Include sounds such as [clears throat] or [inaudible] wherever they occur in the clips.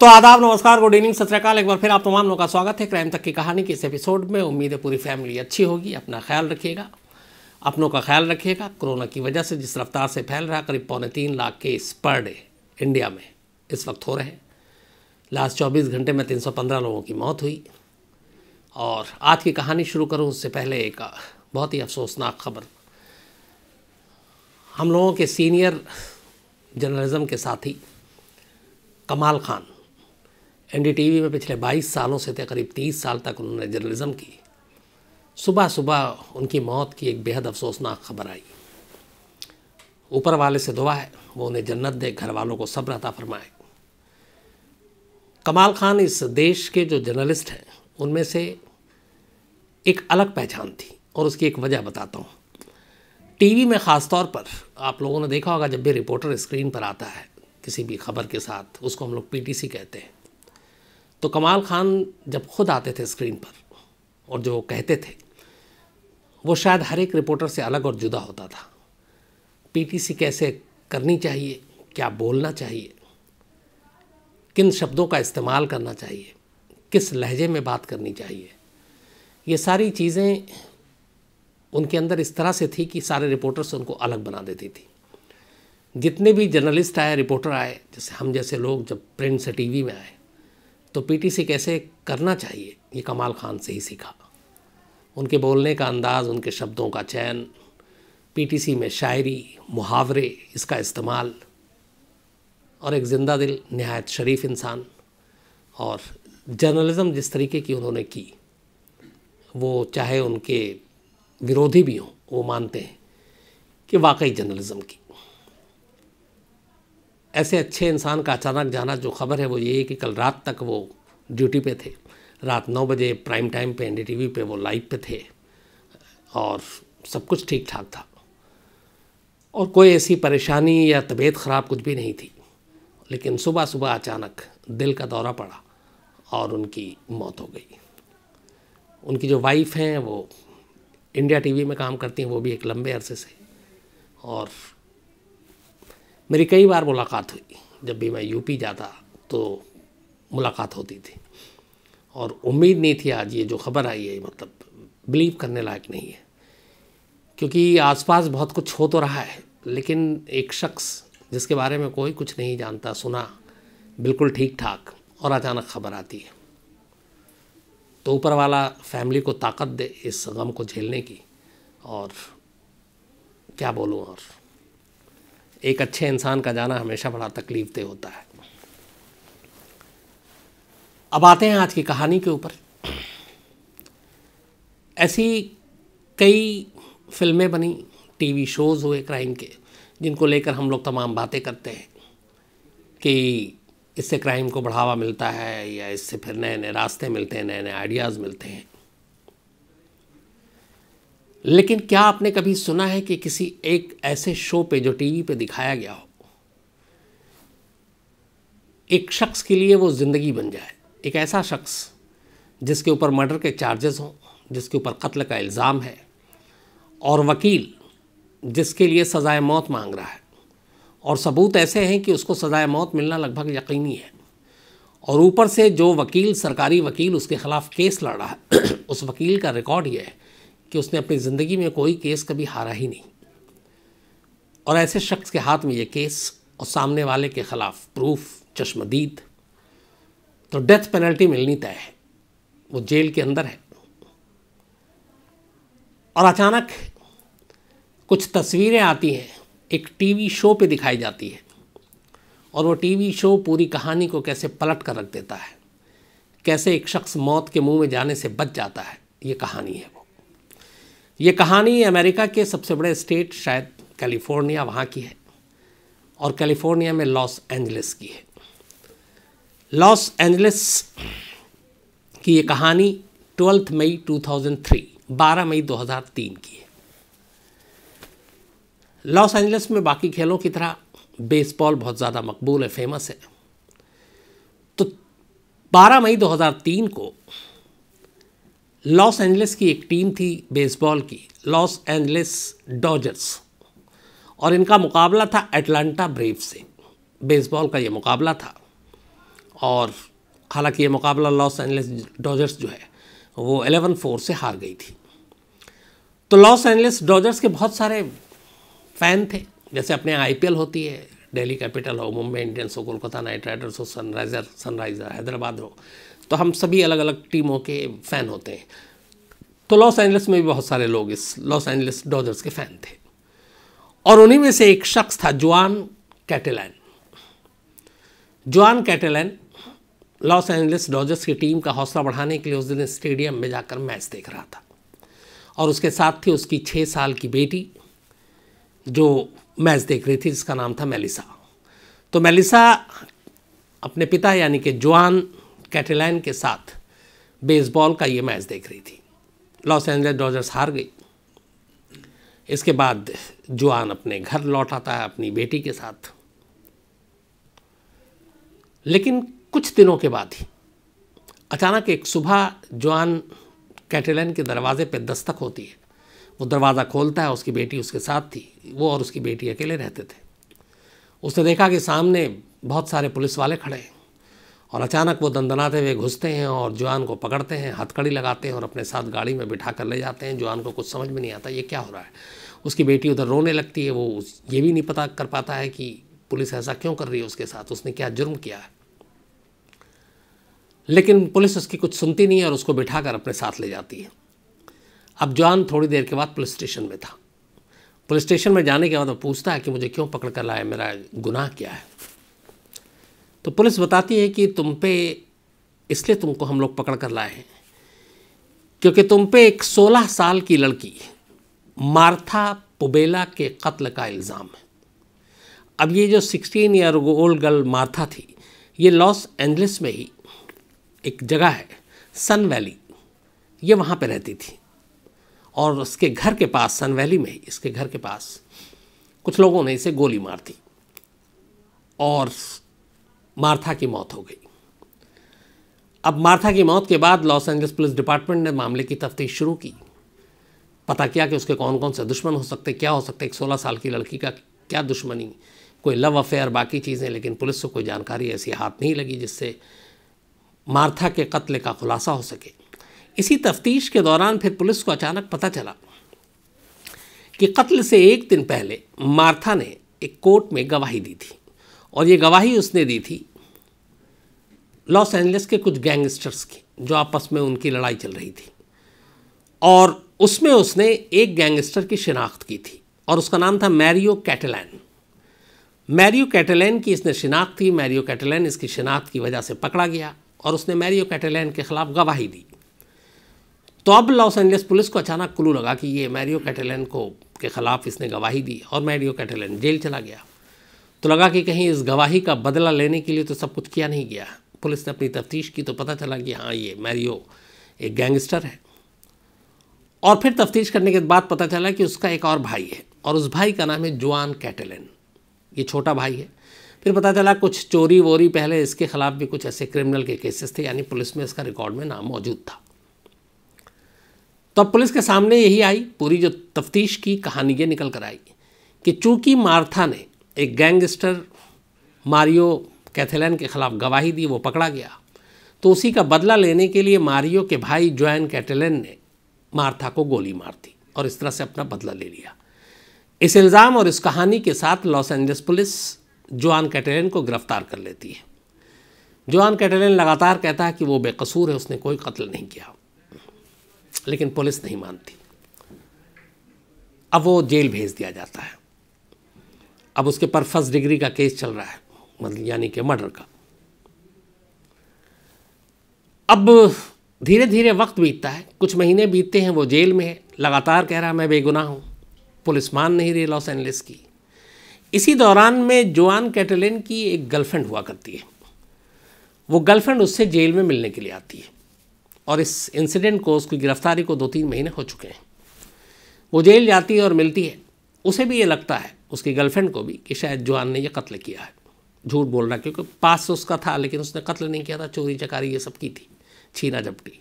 तो आदाब नमस्कार गुड इवनिंग सत एक बार फिर आप तमाम लोगों का स्वागत है क्राइम तक की कहानी के इस एपिसोड में उम्मीद है पूरी फैमिली अच्छी होगी अपना ख्याल रखिएगा अपनों का ख्याल रखिएगा कोरोना की वजह से जिस रफ्तार से फैल रहा करीब पौने तीन lakh case per day India में इस वक्त हो रहे हैं लास्ट चौबीस घंटे में तीन लोगों की मौत हुई और आज की कहानी शुरू करूँ उससे पहले एक बहुत ही अफसोसनाक खबर हम लोगों के सीनियर जर्नलिज़म के साथी कमाल खान एन एनडीटीवी में पिछले 22 सालों से थे करीब 30 साल तक उन्होंने जर्नलिज़म की सुबह सुबह उनकी मौत की एक बेहद अफसोसनाक खबर आई ऊपर वाले से दुआ है वो उन्हें जन्नत दे घर वालों को सब रहता फरमाए कमाल खान इस देश के जो जर्नलिस्ट हैं उनमें से एक अलग पहचान थी और उसकी एक वजह बताता हूँ टीवी में ख़ास तौर पर आप लोगों ने देखा होगा जब भी रिपोर्टर स्क्रीन पर आता है किसी भी खबर के साथ उसको हम लोग पीटीसी कहते हैं तो कमाल खान जब खुद आते थे स्क्रीन पर और जो कहते थे वो शायद हर एक रिपोर्टर से अलग और जुदा होता था पीटीसी कैसे करनी चाहिए क्या बोलना चाहिए किन शब्दों का इस्तेमाल करना चाहिए किस लहजे में बात करनी चाहिए ये सारी चीज़ें उनके अंदर इस तरह से थी कि सारे रिपोर्टर्स उनको अलग बना देती थी जितने भी जर्नलिस्ट आए रिपोर्टर आए जैसे हम जैसे लोग जब प्रिंट से टीवी में आए तो पीटीसी कैसे करना चाहिए ये कमाल खान से ही सीखा उनके बोलने का अंदाज़ उनके शब्दों का चयन पीटीसी में शायरी मुहावरे इसका इस्तेमाल और एक ज़िंदा दिल नहायत शरीफ इंसान और जर्नलिज़म जिस तरीके की उन्होंने की वो चाहे उनके विरोधी भी हों वो मानते हैं कि वाकई जर्नलिज़म की ऐसे अच्छे इंसान का अचानक जाना जो खबर है वो ये है कि कल रात तक वो ड्यूटी पे थे रात नौ बजे प्राइम टाइम पे एनडीटीवी पे वो लाइव पे थे और सब कुछ ठीक ठाक था और कोई ऐसी परेशानी या तबीयत ख़राब कुछ भी नहीं थी लेकिन सुबह सुबह अचानक दिल का दौरा पड़ा और उनकी मौत हो गई उनकी जो वाइफ हैं वो इंडिया टीवी में काम करती हैं वो भी एक लंबे अरसे से और मेरी कई बार मुलाकात हुई जब भी मैं यूपी जाता तो मुलाकात होती थी और उम्मीद नहीं थी आज ये जो खबर आई है मतलब बिलीव करने लायक नहीं है क्योंकि आसपास बहुत कुछ हो तो रहा है लेकिन एक शख्स जिसके बारे में कोई कुछ नहीं जानता सुना बिल्कुल ठीक ठाक और अचानक खबर आती है तो ऊपर वाला फैमिली को ताकत दे इस गम को झेलने की और क्या बोलूँ और एक अच्छे इंसान का जाना हमेशा बड़ा तकलीफ दे होता है अब आते हैं आज की कहानी के ऊपर ऐसी कई फिल्में बनी टीवी शोज़ हुए क्राइम के जिनको लेकर हम लोग तमाम बातें करते हैं कि इससे क्राइम को बढ़ावा मिलता है या इससे फिर नए नए रास्ते मिलते हैं नए नए आइडियाज़ मिलते हैं लेकिन क्या आपने कभी सुना है कि किसी एक ऐसे शो पे जो टीवी पे दिखाया गया हो एक शख्स के लिए वो ज़िंदगी बन जाए एक ऐसा शख्स जिसके ऊपर मर्डर के चार्जेस हों जिसके ऊपर कत्ल का इल्ज़ाम है और वकील जिसके लिए सज़ाए मौत मांग रहा है और सबूत ऐसे हैं कि उसको सज़ाए मौत मिलना लगभग यकीनी है और ऊपर से जो वकील सरकारी वकील उसके ख़िलाफ़ केस लड़ रहा है [clears throat] उस वकील का रिकॉर्ड यह है कि उसने अपनी ज़िंदगी में कोई केस कभी हारा ही नहीं और ऐसे शख्स के हाथ में ये केस और सामने वाले के ख़िलाफ़ प्रूफ चश्मदीद तो डेथ पेनल्टी मिलनी तय है वो जेल के अंदर है और अचानक कुछ तस्वीरें आती हैं एक टीवी शो पे दिखाई जाती है और वो टीवी शो पूरी कहानी को कैसे पलट कर रख देता है कैसे एक शख्स मौत के मुंह में जाने से बच जाता है ये कहानी है ये कहानी अमेरिका के सबसे बड़े स्टेट शायद कैलिफोर्निया वहाँ की है और कैलिफोर्निया में लॉस एंजलिस की है लॉस एंजलिस की ये कहानी ट्वेल्थ मई 2003 12 मई 2003 की है लॉस एंजलिस में बाकी खेलों की तरह बेसबॉल बहुत ज़्यादा मकबूल है फेमस है तो 12 मई 2003 को लॉस एंजलिस की एक टीम थी बेसबॉल की लॉस एंजलिस डॉजर्स और इनका मुकाबला था एटलांटा ब्रेव से बेसबॉल का ये मुकाबला था और हालांकि ये मुकाबला लॉस एंजलिस डॉजर्स जो है वो एलेवन फोर से हार गई थी तो लॉस एंजलिस डॉजर्स के बहुत सारे फ़ैन थे जैसे अपने आईपीएल होती है दिल्ली कैपिटल हो मुंबई इंडियंस हो कोलकाता नाइट राइडर्स हो सनराइज़र सनराइज़र हैदराबाद हो तो हम सभी अलग अलग टीमों के फ़ैन होते हैं तो लॉस एंजल्स में भी बहुत सारे लोग इस लॉस एंजल्स डॉजर्स के फ़ैन थे और उन्हीं में से एक शख्स था Juan Catalan Juan Catalan Los Angeles Dodgers की टीम का हौसला बढ़ाने के लिए उस दिन स्टेडियम में जाकर मैच देख रहा था और उसके साथ थी उसकी छः साल की बेटी जो मैच देख रही थी जिसका नाम था मेलिसा तो मेलिसा अपने पिता यानी कि जुआन कैटेलाइन के साथ बेसबॉल का ये मैच देख रही थी लॉस एंजल डॉजर्स हार गई इसके बाद जुआन अपने घर लौट आता है अपनी बेटी के साथ लेकिन कुछ दिनों के बाद ही अचानक एक सुबह जुआन कैटेलन के दरवाजे पर दस्तक होती है वो दरवाज़ा खोलता है उसकी बेटी उसके साथ थी वो और उसकी बेटी अकेले रहते थे उसने देखा कि सामने बहुत सारे पुलिस वाले खड़े हैं और अचानक वो दंदनाते हुए घुसते हैं और जवान को पकड़ते हैं हथकड़ी लगाते हैं और अपने साथ गाड़ी में बिठा कर ले जाते हैं जवान को कुछ समझ में नहीं आता ये क्या हो रहा है उसकी बेटी उधर रोने लगती है वो ये भी नहीं पता कर पाता है कि पुलिस ऐसा क्यों कर रही है उसके साथ उसने क्या जुर्म किया है लेकिन पुलिस उसकी कुछ सुनती नहीं है और उसको बिठा कर अपने साथ ले जाती है अब जवान थोड़ी देर के बाद पुलिस स्टेशन में था पुलिस स्टेशन में जाने के बाद वो पूछता है कि मुझे क्यों पकड़ कर लाया मेरा गुनाह क्या है तो पुलिस बताती है कि तुम पे इसलिए तुमको हम लोग पकड़ कर लाए हैं क्योंकि तुम पे एक 16 साल की लड़की मार्था पुबेला के कत्ल का इल्ज़ाम है अब ये जो 16 ईयर ओल्ड गर्ल मार्था थी ये लॉस एंजलिस में ही एक जगह है सन वैली ये वहाँ पे रहती थी और उसके घर के पास सन वैली में ही इसके घर के पास कुछ लोगों ने इसे गोली मार दी और मार्था की मौत हो गई अब मार्था की मौत के बाद लॉस एंजल्स पुलिस डिपार्टमेंट ने मामले की तफ्तीश शुरू की पता किया कि उसके कौन कौन से दुश्मन हो सकते क्या हो सकते एक सोलह साल की लड़की का क्या दुश्मनी कोई लव अफेयर बाकी चीज़ें लेकिन पुलिस को कोई जानकारी ऐसी हाथ नहीं लगी जिससे मार्था के कत्ल का खुलासा हो सके इसी तफ्तीश के दौरान फिर पुलिस को अचानक पता चला कि कत्ल से एक दिन पहले मार्था ने एक कोर्ट में गवाही दी थी और ये गवाही उसने दी थी लॉस एंजलिस के कुछ गैंगस्टर्स की जो आपस में उनकी लड़ाई चल रही थी और उसमें उसने एक गैंगस्टर की शिनाख्त की थी और उसका नाम था मैरियो कैटलैन मैरियो कैटलैन की इसने शिनाख्त की मैरियो कैटलैन इसकी शिनाख्त की वजह से पकड़ा गया और उसने मैरियो कैटलैन के खिलाफ गवाही दी तो अब लॉस एंजलिस पुलिस को अचानक क्लू लगा कि ये मैरियो कैटलैन को के खिलाफ इसने गवाही दी और मैरियो कैटलैन जेल चला गया तो लगा कि कहीं इस गवाही का बदला लेने के लिए तो सब कुछ किया नहीं गया पुलिस ने अपनी तफ्तीश की तो पता चला कि हाँ ये मैरियो एक गैंगस्टर है और फिर तफ्तीश करने के बाद पता चला कि उसका एक और भाई है और उस भाई का नाम है जुआन कैटेलिन ये छोटा भाई है फिर पता चला कुछ चोरी वोरी पहले इसके खिलाफ भी कुछ ऐसे क्रिमिनल के केसेस थे यानी पुलिस में इसका रिकॉर्ड में नाम मौजूद था तो अब पुलिस के सामने यही आई पूरी जो तफ्तीश की कहानी ये निकल कर आई कि चूंकि मार्था ने एक गैंगस्टर मारियो कैथेलन के खिलाफ गवाही दी वो पकड़ा गया तो उसी का बदला लेने के लिए मारियो के भाई जोएन कैटेलन ने मार्था को गोली मार दी और इस तरह से अपना बदला ले लिया इस इल्ज़ाम और इस कहानी के साथ Los Angeles police Juan Catalan को गिरफ्तार कर लेती है जोआन कैटेलन लगातार कहता है कि वो बेकसूर है उसने कोई कत्ल नहीं किया लेकिन पुलिस नहीं मानती अब वो जेल भेज दिया जाता है अब उसके पर फर्स्ट डिग्री का केस चल रहा है मतलब यानी कि मर्डर का अब धीरे धीरे वक्त बीतता है कुछ महीने बीतते हैं वो जेल में है लगातार कह रहा है मैं बेगुनाह हूँ पुलिस मान नहीं रही लॉस एंजलिस की इसी दौरान में जोआन कैटलिन की एक गर्लफ्रेंड हुआ करती है वो गर्लफ्रेंड उससे जेल में मिलने के लिए आती है और इस इंसिडेंट को उसकी गिरफ्तारी को दो तीन महीने हो चुके हैं वो जेल जाती है और मिलती है उसे भी ये लगता है उसकी गर्लफ्रेंड को भी कि शायद जोहान ने यह कत्ल किया है झूठ बोल रहा क्योंकि पास उसका था लेकिन उसने कत्ल नहीं किया था चोरी चकारी ये सब की थी छीना झपटी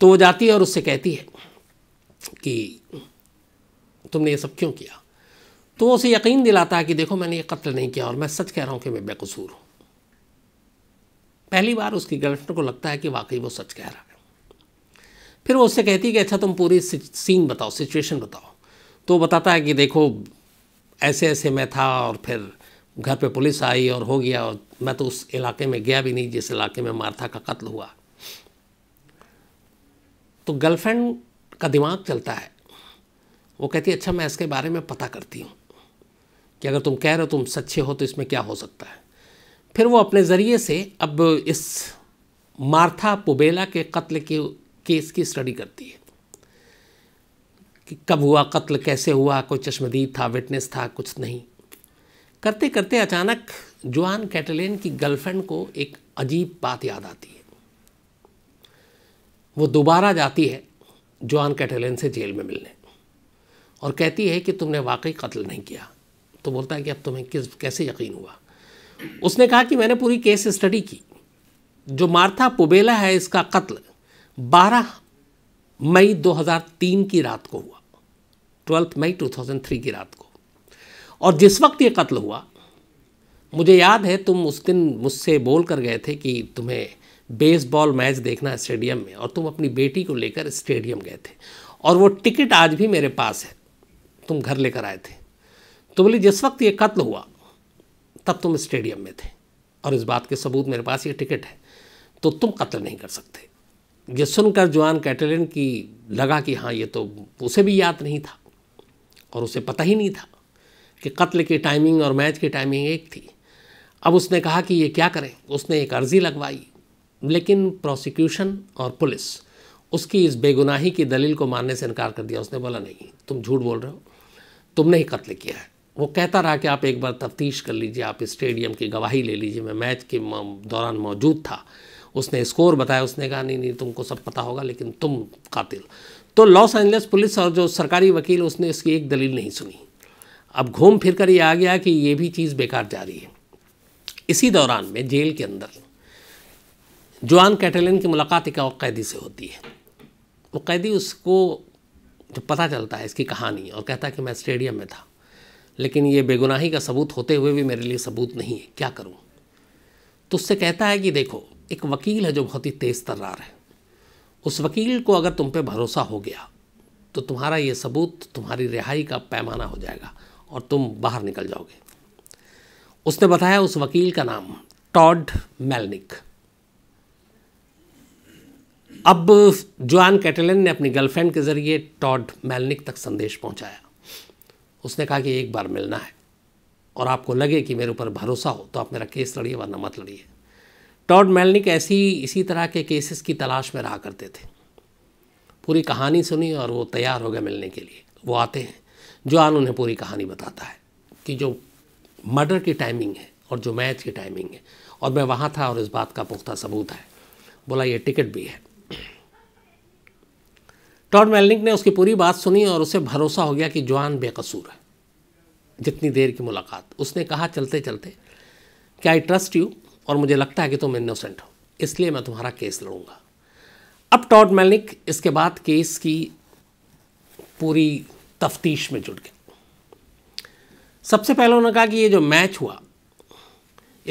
तो वो जाती है और उससे कहती है कि तुमने ये सब क्यों किया तो वो उसे यकीन दिलाता है कि देखो मैंने ये कत्ल नहीं किया और मैं सच कह रहा हूँ कि मैं बेकसूर हूँ पहली बार उसकी गर्लफ्रेंड को लगता है कि वाकई वो सच कह रहा है फिर वो उससे कहती है कि अच्छा तुम पूरी सीन बताओ सिचुएशन बताओ तो बताता है कि देखो ऐसे ऐसे मैं था और फिर घर पे पुलिस आई और हो गया और मैं तो उस इलाके में गया भी नहीं जिस इलाके में मार्था का कत्ल हुआ तो गर्लफ्रेंड का दिमाग चलता है वो कहती है अच्छा मैं इसके बारे में पता करती हूँ कि अगर तुम कह रहे हो तुम सच्चे हो तो इसमें क्या हो सकता है फिर वो अपने ज़रिए से अब इस मार्था पुबेला के कत्ल के केस की स्टडी करती है कि कब हुआ कत्ल कैसे हुआ कोई चश्मदीद था विटनेस था कुछ नहीं करते करते अचानक जुआन कैटलिन की गर्लफ्रेंड को एक अजीब बात याद आती है वो दोबारा जाती है जुआन कैटलेन से जेल में मिलने और कहती है कि तुमने वाकई कत्ल नहीं किया तो बोलता है कि अब तुम्हें किस कैसे यकीन हुआ उसने कहा कि मैंने पूरी केस स्टडी की जो मार्था पुबेला है इसका कत्ल 12 मई 2003 की रात को हुआ ट्वेल्थ मई 2003 की रात को और जिस वक्त ये कत्ल हुआ मुझे याद है तुम उस दिन मुझसे बोल कर गए थे कि तुम्हें बेसबॉल मैच देखना स्टेडियम में और तुम अपनी बेटी को लेकर स्टेडियम गए थे और वो टिकट आज भी मेरे पास है तुम घर लेकर आए थे तो बोली जिस वक्त ये कत्ल हुआ तब तुम स्टेडियम में थे और इस बात के सबूत मेरे पास ये टिकट है तो तुम कत्ल नहीं कर सकते ये सुनकर जवान कैटलिन की लगा कि हाँ ये तो उसे भी याद नहीं था और उसे पता ही नहीं था कि कत्ल की टाइमिंग और मैच की टाइमिंग एक थी अब उसने कहा कि ये क्या करें उसने एक अर्ज़ी लगवाई लेकिन प्रोसिक्यूशन और पुलिस उसकी इस बेगुनाही की दलील को मानने से इनकार कर दिया उसने बोला नहीं तुम झूठ बोल रहे हो तुमने ही कत्ल किया है वो कहता रहा कि आप एक बार तफ्तीश कर लीजिए आप स्टेडियम की गवाही ले लीजिए मैं मैच के दौरान मौजूद था उसने स्कोर बताया उसने कहा नहीं नहीं तुमको सब पता होगा लेकिन तुम कातिल तो लॉस एंजलिस पुलिस और जो सरकारी वकील उसने इसकी एक दलील नहीं सुनी अब घूम फिर कर ये आ गया कि ये भी चीज़ बेकार जा रही है इसी दौरान में जेल के अंदर जुआन कैटेलिन की मुलाकात एक और कैदी से होती है वो कैदी उसको जो पता चलता है इसकी कहानी और कहता है कि मैं स्टेडियम में था लेकिन ये बेगुनाही का सबूत होते हुए भी मेरे लिए सबूत नहीं है क्या करूं तो उससे कहता है कि देखो एक वकील है जो बहुत ही तेज़ तर्रार है उस वकील को अगर तुम पे भरोसा हो गया तो तुम्हारा ये सबूत तुम्हारी रिहाई का पैमाना हो जाएगा और तुम बाहर निकल जाओगे उसने बताया उस वकील का नाम टॉड मेलनिक अब जोआन कैटलिन ने अपनी गर्लफ्रेंड के ज़रिए टॉड मेलनिक तक संदेश पहुंचाया उसने कहा कि एक बार मिलना है और आपको लगे कि मेरे ऊपर भरोसा हो तो आप मेरा केस लड़िए वरना मत लड़िए टॉड मेलनिक ऐसी इसी तरह के केसेस की तलाश में रहा करते थे पूरी कहानी सुनी और वो तैयार हो गए मिलने के लिए वो आते हैं आन उन्हें पूरी कहानी बताता है कि जो मर्डर की टाइमिंग है और जो मैच की टाइमिंग है और मैं वहाँ था और इस बात का पुख्ता सबूत है बोला ये टिकट भी है टॉड मेलनिक ने उसकी पूरी बात सुनी और उसे भरोसा हो गया कि जवान बेकसूर है जितनी देर की मुलाकात उसने कहा चलते चलते कि आई ट्रस्ट यू और मुझे लगता है कि तुम इनोसेंट हो इसलिए मैं तुम्हारा केस लड़ूंगा अब टॉड मेलनिक इसके बाद केस की पूरी तफ्तीश में जुट गए सबसे पहले उन्होंने कहा कि ये जो मैच हुआ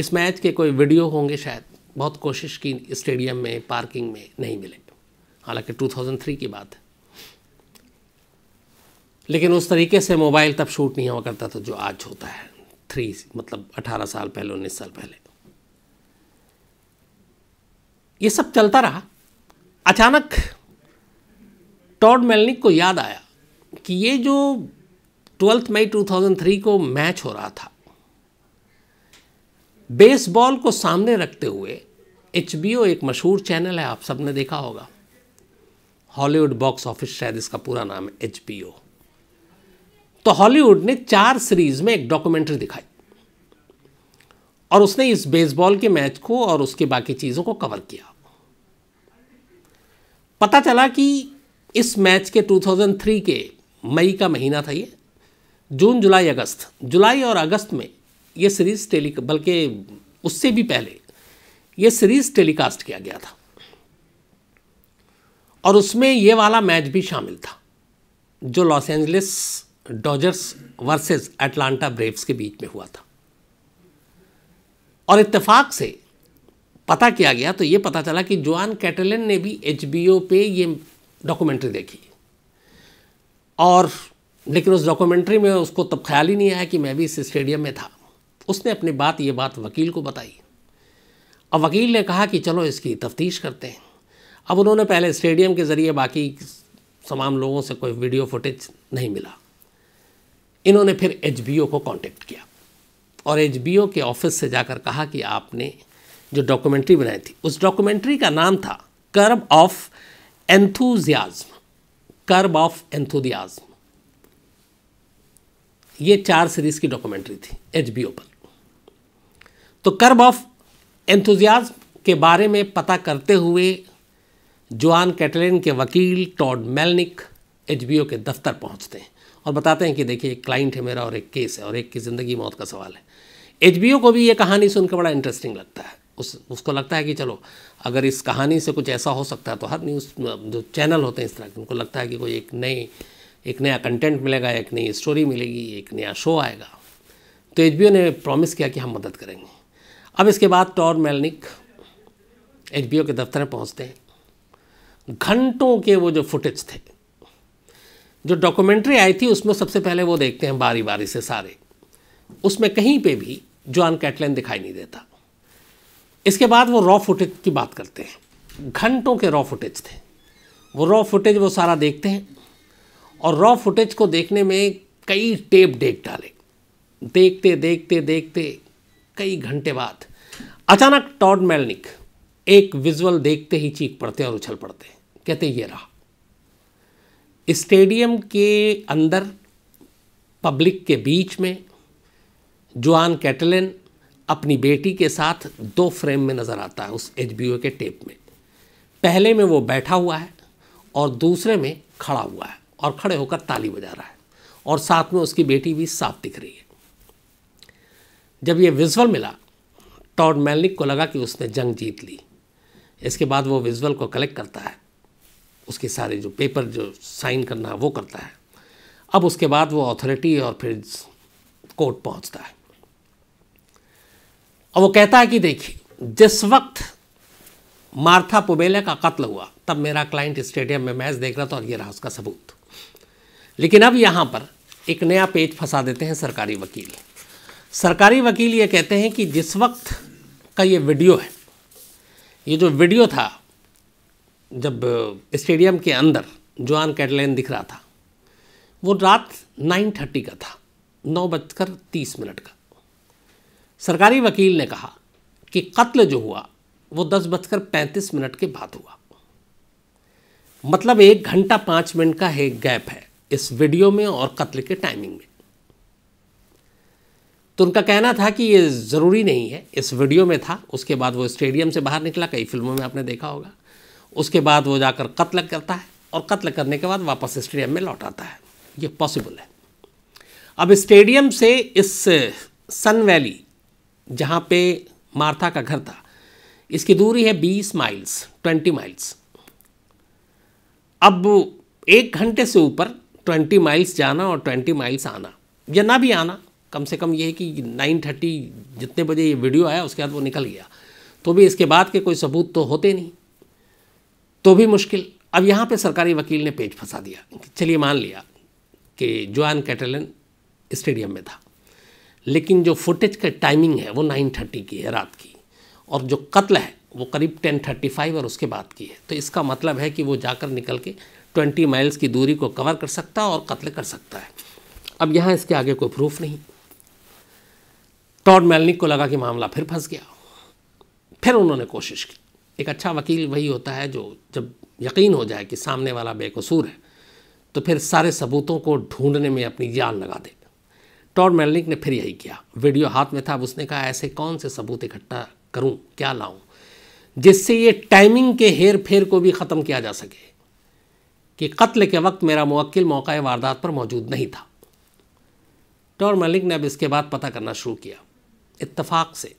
इस मैच के कोई वीडियो होंगे शायद बहुत कोशिश की स्टेडियम में पार्किंग में नहीं मिले हालांकि 2003 की बात है लेकिन उस तरीके से मोबाइल तब शूट नहीं हुआ करता था जो आज होता है थ्री मतलब 18 साल पहले उन्नीस साल पहले ये सब चलता रहा अचानक टॉड मेलनिक को याद आया कि ये जो ट्वेल्थ मई 2003 को मैच हो रहा था बेसबॉल को सामने रखते हुए एच एक मशहूर चैनल है आप सबने देखा होगा हॉलीवुड बॉक्स ऑफिस शायद इसका पूरा नाम है एच तो हॉलीवुड ने चार सीरीज में एक डॉक्यूमेंट्री दिखाई और उसने इस बेसबॉल के मैच को और उसके बाकी चीज़ों को कवर किया पता चला कि इस मैच के 2003 के मई का महीना था ये जून जुलाई अगस्त जुलाई और अगस्त में ये सीरीज़ टेली बल्कि उससे भी पहले ये सीरीज़ टेलीकास्ट किया गया था और उसमें ये वाला मैच भी शामिल था जो Los Angeles Dodgers versus Atlanta Braves के बीच में हुआ था और इत्तेफाक से पता किया गया तो ये पता चला कि जोआन कैटलिन ने भी एच पे ये डॉक्यूमेंट्री देखी और लेकिन उस डॉक्यूमेंट्री में उसको तब ख्याल ही नहीं आया कि मैं भी इस स्टेडियम में था उसने अपनी बात ये बात वकील को बताई अब वकील ने कहा कि चलो इसकी तफ्तीश करते हैं अब उन्होंने पहले स्टेडियम के ज़रिए बाकी तमाम लोगों से कोई वीडियो फुटेज नहीं मिला इन्होंने फिर एच को कांटेक्ट किया और एच के ऑफिस से जाकर कहा कि आपने जो डॉक्यूमेंट्री बनाई थी उस डॉक्यूमेंट्री का नाम था Curb of Enthusiasm Curb of Enthusiasm ये चार सीरीज की डॉक्यूमेंट्री थी एच पर तो कर्ब ऑफ एंथुजियाज्म के बारे में पता करते हुए जोआन कैटलिन के वकील टॉड मेलनिक एच के दफ्तर पहुंचते हैं और बताते हैं कि देखिए एक क्लाइंट है मेरा और एक केस है और एक की ज़िंदगी मौत का सवाल है एच को भी ये कहानी सुनकर बड़ा इंटरेस्टिंग लगता है उस उसको लगता है कि चलो अगर इस कहानी से कुछ ऐसा हो सकता है तो हर न्यूज़ जो चैनल होते हैं इस तरह के उनको लगता है कि कोई एक नई एक नया कंटेंट मिलेगा एक नई स्टोरी मिलेगी एक नया शो आएगा तो एच ने प्रॉमिस किया कि हम मदद करेंगे अब इसके बाद टॉर मेलनिक एच के दफ्तर में पहुँचते हैं घंटों के वो जो फुटेज थे जो डॉक्यूमेंट्री आई थी उसमें सबसे पहले वो देखते हैं बारी बारी से सारे उसमें कहीं पे भी जॉन कैटलिन दिखाई नहीं देता इसके बाद वो रॉ फुटेज की बात करते हैं घंटों के रॉ फुटेज थे वो रॉ फुटेज वो सारा देखते हैं और रॉ फुटेज को देखने में कई टेप डेक डाले देखते देखते देखते कई घंटे बाद अचानक टॉड मेलनिक एक विजुअल देखते ही चीख पड़ते और उछल पड़ते कहते ये रहा स्टेडियम के अंदर पब्लिक के बीच में जुआन कैटलिन अपनी बेटी के साथ दो फ्रेम में नज़र आता है उस एच के टेप में पहले में वो बैठा हुआ है और दूसरे में खड़ा हुआ है और खड़े होकर ताली बजा रहा है और साथ में उसकी बेटी भी साफ दिख रही है जब ये विजुअल मिला टॉड मेलनिक को लगा कि उसने जंग जीत ली इसके बाद वो विजुअल को कलेक्ट करता है उसके सारे जो पेपर जो साइन करना है वो करता है अब उसके बाद वो अथॉरिटी और फिर कोर्ट पहुंचता है और वो कहता है कि देखिए जिस वक्त मार्था पुबेले का कत्ल हुआ तब मेरा क्लाइंट स्टेडियम में मैच देख रहा था और ये रहा उसका सबूत लेकिन अब यहाँ पर एक नया पेज फंसा देते हैं सरकारी वकील सरकारी वकील ये कहते हैं कि जिस वक्त का ये वीडियो है ये जो वीडियो था जब स्टेडियम के अंदर जोआन कैटलैन दिख रहा था वो रात नाइन थर्टी का था नौ बजकर तीस मिनट का सरकारी वकील ने कहा कि कत्ल जो हुआ वो दस बजकर पैंतीस मिनट के बाद हुआ मतलब एक घंटा पांच मिनट का एक गैप है इस वीडियो में और कत्ल के टाइमिंग में तो उनका कहना था कि ये ज़रूरी नहीं है इस वीडियो में था उसके बाद वो स्टेडियम से बाहर निकला कई फिल्मों में आपने देखा होगा उसके बाद वो जाकर कत्ल करता है और कत्ल करने के बाद वापस स्टेडियम में लौट आता है ये पॉसिबल है अब स्टेडियम से इस सन वैली जहाँ पे मार्था का घर था इसकी दूरी है बीस माइल्स ट्वेंटी माइल्स अब एक घंटे से ऊपर ट्वेंटी माइल्स जाना और ट्वेंटी माइल्स आना या ना भी आना कम से कम ये है कि नाइन थर्टी जितने बजे ये वीडियो आया उसके बाद वो निकल गया तो भी इसके बाद के कोई सबूत तो होते नहीं तो भी मुश्किल अब यहाँ पे सरकारी वकील ने पेज फंसा दिया चलिए मान लिया कि जोन कैटलन स्टेडियम में था लेकिन जो फुटेज का टाइमिंग है वो नाइन थर्टी की है रात की और जो कत्ल है वो करीब टेन थर्टी फाइव और उसके बाद की है तो इसका मतलब है कि वो जाकर निकल के ट्वेंटी माइल्स की दूरी को कवर कर सकता है और कत्ल कर सकता है अब यहाँ इसके आगे कोई प्रूफ नहीं टॉड मेलनिक को लगा कि मामला फिर फंस गया फिर उन्होंने कोशिश की एक अच्छा वकील वही होता है जो जब यकीन हो जाए कि सामने वाला बेकसूर है तो फिर सारे सबूतों को ढूंढने में अपनी जान लगा दे टॉर मेलनिक ने फिर यही किया वीडियो हाथ में था अब उसने कहा ऐसे कौन से सबूत इकट्ठा करूं क्या लाऊं जिससे ये टाइमिंग के हेर फेर को भी ख़त्म किया जा सके कि कत्ल के वक्त मेरा मुक्ल मौका वारदात पर मौजूद नहीं था टॉर मलिक ने अब इसके बाद पता करना शुरू किया इतफाक से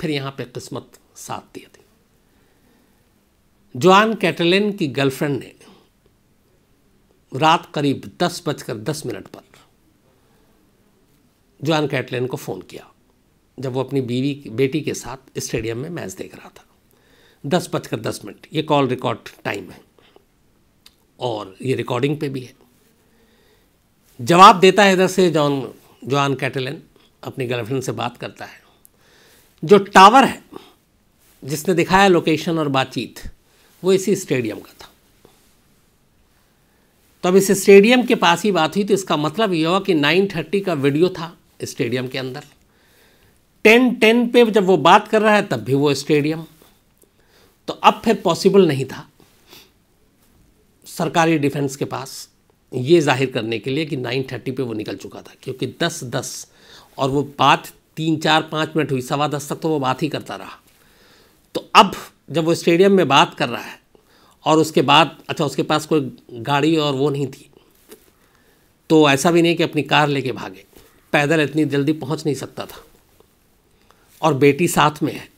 फिर यहाँ पे किस्मत साथ दिया थी जोआन कैटलिन की गर्लफ्रेंड ने रात करीब दस बजकर दस मिनट पर जॉन कैटलिन को फ़ोन किया जब वो अपनी बीवी बेटी के साथ स्टेडियम में मैच देख रहा था दस बजकर दस मिनट ये कॉल रिकॉर्ड टाइम है और ये रिकॉर्डिंग पे भी है जवाब देता है इधर से जॉन जॉन कैटलिन अपनी गर्लफ्रेंड से बात करता है जो टावर है जिसने दिखाया लोकेशन और बातचीत वो इसी स्टेडियम का था तो अब इस स्टेडियम के पास ही बात हुई तो इसका मतलब ये हुआ कि 9:30 का वीडियो था स्टेडियम के अंदर टेन टेन पे जब वो बात कर रहा है तब भी वो स्टेडियम तो अब फिर पॉसिबल नहीं था सरकारी डिफेंस के पास ये जाहिर करने के लिए कि नाइन थर्टी पर वो निकल चुका था क्योंकि दस दस और वो बात तीन चार पाँच मिनट हुई सवा दस तक तो वो बात ही करता रहा तो अब जब वो स्टेडियम में बात कर रहा है और उसके बाद अच्छा उसके पास कोई गाड़ी और वो नहीं थी तो ऐसा भी नहीं कि अपनी कार लेके भागे पैदल इतनी जल्दी पहुंच नहीं सकता था और बेटी साथ में है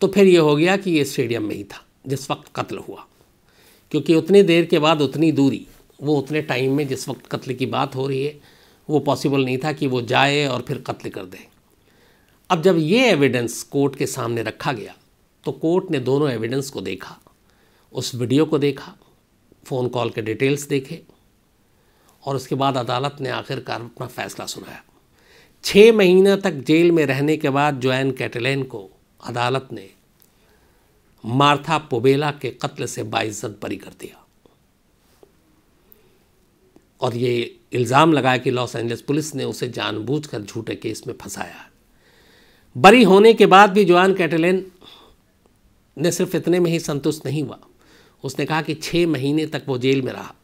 तो फिर ये हो गया कि ये स्टेडियम में ही था जिस वक्त कत्ल हुआ क्योंकि उतनी देर के बाद उतनी दूरी वो उतने टाइम में जिस वक्त कत्ल की बात हो रही है वो पॉसिबल नहीं था कि वो जाए और फिर कत्ल कर दे अब जब ये एविडेंस कोर्ट के सामने रखा गया तो कोर्ट ने दोनों एविडेंस को देखा उस वीडियो को देखा फ़ोन कॉल के डिटेल्स देखे और उसके बाद अदालत ने आखिरकार अपना फैसला सुनाया छः महीना तक जेल में रहने के बाद जोएन कैटलैन को अदालत ने मार्था पोबेला के कत्ल से बाइज्जत बरी कर दिया और ये इल्ज़ाम लगाया कि लॉस एंजल्स पुलिस ने उसे जानबूझकर झूठे केस में फंसाया बरी होने के बाद भी जोआन कैटलैन ने सिर्फ इतने में ही संतुष्ट नहीं हुआ उसने कहा कि छः महीने तक वो जेल में रहा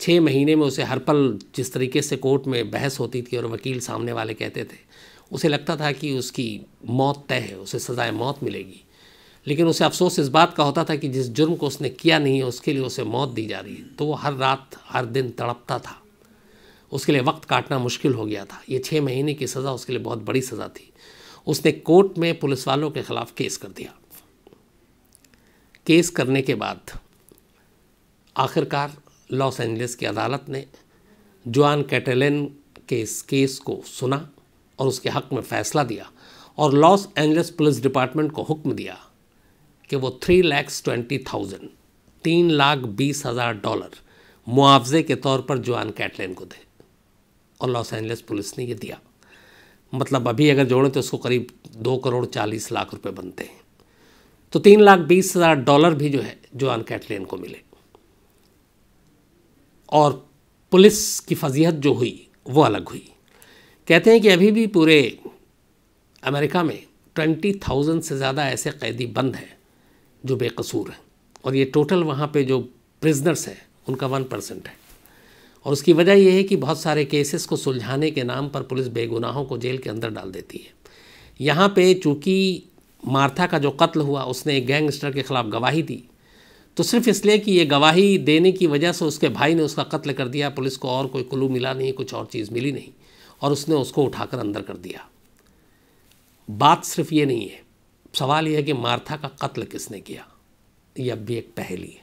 छः महीने में उसे हर पल जिस तरीके से कोर्ट में बहस होती थी और वकील सामने वाले कहते थे उसे लगता था कि उसकी मौत तय है उसे सज़ाए मौत मिलेगी लेकिन उसे अफसोस इस बात का होता था कि जिस जुर्म को उसने किया नहीं है उसके लिए उसे मौत दी जा रही है तो वो हर रात हर दिन तड़पता था उसके लिए वक्त काटना मुश्किल हो गया था ये छः महीने की सज़ा उसके लिए बहुत बड़ी सज़ा थी उसने कोर्ट में पुलिस वालों के ख़िलाफ़ केस कर दिया केस करने के बाद आखिरकार लॉस एंजलिस की अदालत ने जुआन कैटेलिन के इस केस को सुना और उसके हक में फैसला दिया और लॉस एंजलिस पुलिस डिपार्टमेंट को हुक्म दिया कि वो थ्री लैक्स ट्वेंटी थाउजेंड तीन लाख बीस हज़ार डॉलर मुआवजे के तौर पर जुआन कैटलिन को दे और लॉस एंजलिस पुलिस ने ये दिया मतलब अभी अगर जोड़ें तो उसको करीब दो करोड़ चालीस लाख रुपए बनते हैं तो तीन लाख बीस हज़ार डॉलर भी जो है जुआन कैटलिन को मिले और पुलिस की फजीहत जो हुई वो अलग हुई कहते हैं कि अभी भी पूरे अमेरिका में ट्वेंटी थाउजेंड से ज़्यादा ऐसे कैदी बंद हैं जो बेकसूर हैं और ये टोटल वहाँ पे जो प्रिजनर्स हैं उनका वन परसेंट है और उसकी वजह यह है कि बहुत सारे केसेस को सुलझाने के नाम पर पुलिस बेगुनाहों को जेल के अंदर डाल देती है यहाँ पे चूँकि मार्था का जो कत्ल हुआ उसने एक गैंगस्टर के ख़िलाफ़ गवाही दी तो सिर्फ इसलिए कि ये गवाही देने की वजह से उसके भाई ने उसका कत्ल कर दिया पुलिस को और कोई कुलू मिला नहीं कुछ और चीज़ मिली नहीं और उसने उसको उठाकर अंदर कर दिया बात सिर्फ ये नहीं है सवाल यह है कि मार्था का कत्ल किसने किया ये अब भी एक पहली है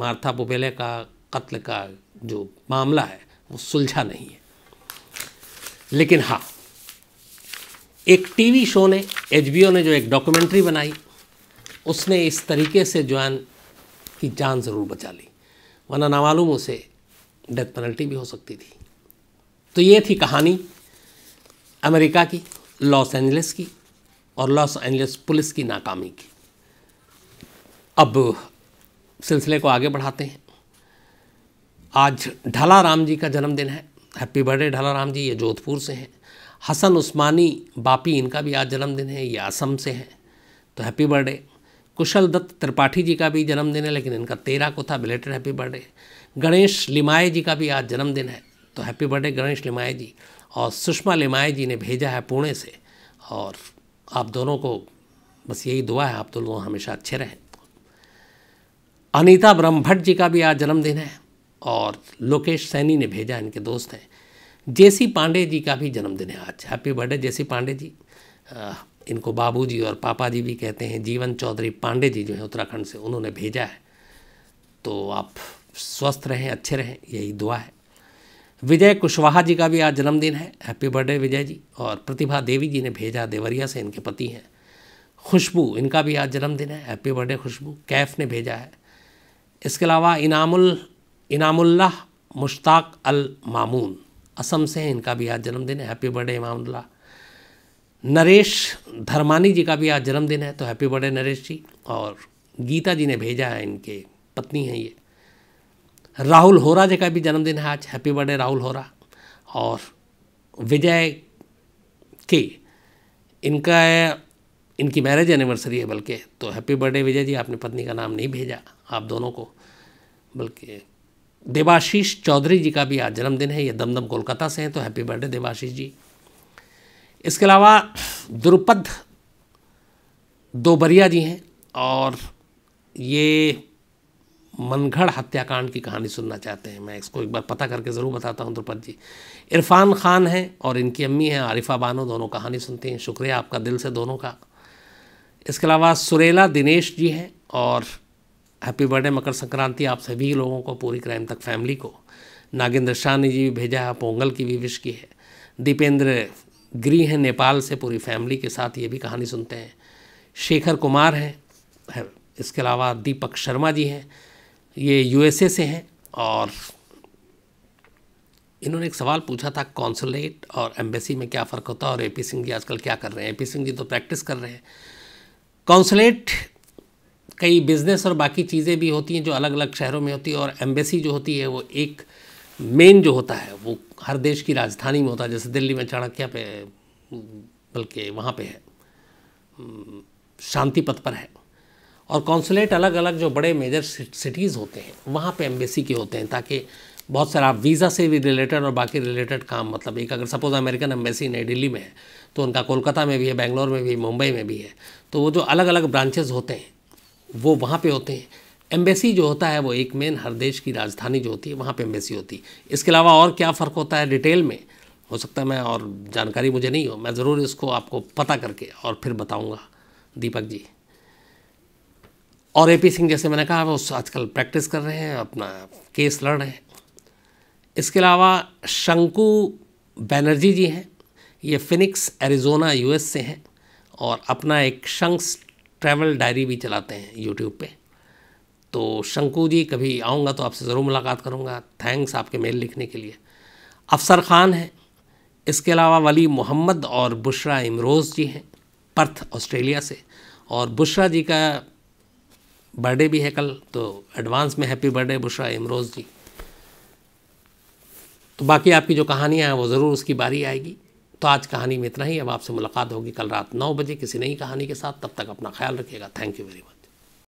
मार्था बुबेले का कत्ल का जो मामला है वो सुलझा नहीं है लेकिन हाँ एक टीवी शो ने एच ने जो एक डॉक्यूमेंट्री बनाई उसने इस तरीके से जॉन की जान ज़रूर बचा ली वरना नामालूम उसे डेथ पेनल्टी भी हो सकती थी तो ये थी कहानी अमेरिका की लॉस एंजलिस की और लॉस एंजलिस पुलिस की नाकामी की अब सिलसिले को आगे बढ़ाते हैं आज ढाला राम जी का जन्मदिन है हैप्पी बर्थडे ढाला राम जी ये जोधपुर से हैं हसन उस्मानी बापी इनका भी आज जन्मदिन है ये असम से हैं तो हैप्पी बर्थडे कुशल दत्त त्रिपाठी जी का भी जन्मदिन है लेकिन इनका तेरह को था belated happy birthday Ganesh Limaye ji का भी आज जन्मदिन है तो हैप्पी बर्थडे गणेश लिमाए जी और सुषमा लिमाए जी ने भेजा है पुणे से और आप दोनों को बस यही दुआ है आप तो लोग हमेशा अच्छे रहें अनीता ब्रह्मभट्ट जी का भी आज जन्मदिन है और लोकेश सैनी ने भेजा इनके दोस्त हैं जेसी पांडे जी का भी जन्मदिन है आज happy birthday J C Pandey ji इनको बाबूजी और पापा जी भी कहते हैं जीवन चौधरी पांडे जी जो हैं उत्तराखंड से उन्होंने भेजा है तो आप स्वस्थ रहें अच्छे रहें यही दुआ है विजय कुशवाहा जी का भी आज जन्मदिन है हैप्पी बर्थडे विजय जी और प्रतिभा देवी जी ने भेजा देवरिया से इनके पति हैं खुशबू इनका भी आज जन्मदिन है हैप्पी बर्थडे खुशबू कैफ ने भेजा है इसके अलावा इनामुल इनामुल्लाह मुश्ताक अल मामून असम से इनका भी आज जन्मदिन है हैप्पी बर्थडे इमामुल्लाह नरेश धर्मानी जी का भी आज जन्मदिन है तो हैप्पी बर्थडे नरेश जी और गीता जी ने भेजा है इनके पत्नी हैं ये राहुल होरा जी का भी जन्मदिन है आज हैप्पी बर्थडे राहुल होरा और विजय के इनका इनकी मैरिज एनिवर्सरी है बल्कि तो हैप्पी बर्थडे विजय जी आपने पत्नी का नाम नहीं भेजा आप दोनों को बल्कि देवाशीष चौधरी जी का भी आज जन्मदिन है ये दमदम कोलकाता से हैं तो हैप्पी बर्थडे देवाशीष जी इसके अलावा द्रुपद दोबरिया जी हैं और ये मनगढ़ हत्याकांड की कहानी सुनना चाहते हैं मैं इसको एक बार पता करके ज़रूर बताता हूँ द्रुपद जी इरफान खान हैं और इनकी अम्मी हैं आरिफा बानो दोनों कहानी सुनती हैं शुक्रिया आपका दिल से दोनों का इसके अलावा सुरेला दिनेश जी हैं और हैप्पी बर्थडे मकर संक्रांति आप सभी लोगों को पूरी क्राइम तक फैमिली को नागेंद्र शाह ने जी भी भेजा है पोंगल की भी विश की है दीपेंद्र गृह हैं नेपाल से पूरी फैमिली के साथ ये भी कहानी सुनते हैं शेखर कुमार हैं है, इसके अलावा दीपक शर्मा जी हैं ये यूएसए से हैं और इन्होंने एक सवाल पूछा था कॉन्सुलेट और एम्बेसी में क्या फ़र्क होता है और ए पी सिंह जी आजकल क्या कर रहे हैं ए पी सिंह जी तो प्रैक्टिस कर रहे हैं कॉन्सुलेट कई बिजनेस और बाकी चीज़ें भी होती हैं जो अलग अलग शहरों में होती है और एम्बेसी जो होती है वो एक मेन जो होता है वो हर देश की राजधानी में होता है जैसे दिल्ली में चाणक्य पे बल्कि वहाँ पे है शांति पथ पर है और कौंसुलेट अलग अलग जो बड़े मेजर सिटीज़ होते हैं वहाँ पे एम्बेसी के होते हैं ताकि बहुत सारा आप वीज़ा से भी रिलेटेड और बाकी रिलेटेड काम मतलब एक अगर सपोज अमेरिकन एम्बेसी नई दिल्ली में है तो उनका कोलकाता में भी है बेंगलोर में भी मुंबई में भी है तो वो जो अलग अलग ब्रांचेज होते हैं वो वहाँ पे होते हैं एम्बेसी जो होता है वो एक मेन हर देश की राजधानी जो होती है वहाँ पे एम्बेसी होती है इसके अलावा और क्या फ़र्क होता है डिटेल में हो सकता है मैं और जानकारी मुझे नहीं हो मैं ज़रूर इसको आपको पता करके और फिर बताऊँगा दीपक जी और ए पी सिंह जैसे मैंने कहा वो आजकल प्रैक्टिस कर रहे हैं अपना केस लड़ रहे हैं इसके अलावा शंकु बैनर्जी जी हैं ये फिनिक्स एरिजोना यूएस से हैं और अपना एक शंक्स ट्रैवल डायरी भी चलाते हैं यूट्यूब पे तो शंकु जी कभी आऊँगा तो आपसे ज़रूर मुलाकात करूँगा थैंक्स आपके मेल लिखने के लिए अफसर ख़ान हैं इसके अलावा वली मोहम्मद और बुशरा इमरोज़ जी हैं पर्थ ऑस्ट्रेलिया से और बुशरा जी का बर्थडे भी है कल तो एडवांस में हैप्पी बर्थडे बुशरा इमरोज़ जी तो बाकी आपकी जो कहानियाँ हैं वो ज़रूर उसकी बारी आएगी तो आज कहानी में इतना ही अब आपसे मुलाकात होगी कल रात नौ बजे किसी नई कहानी के साथ तब तक अपना ख्याल रखिएगा थैंक यू वेरी मच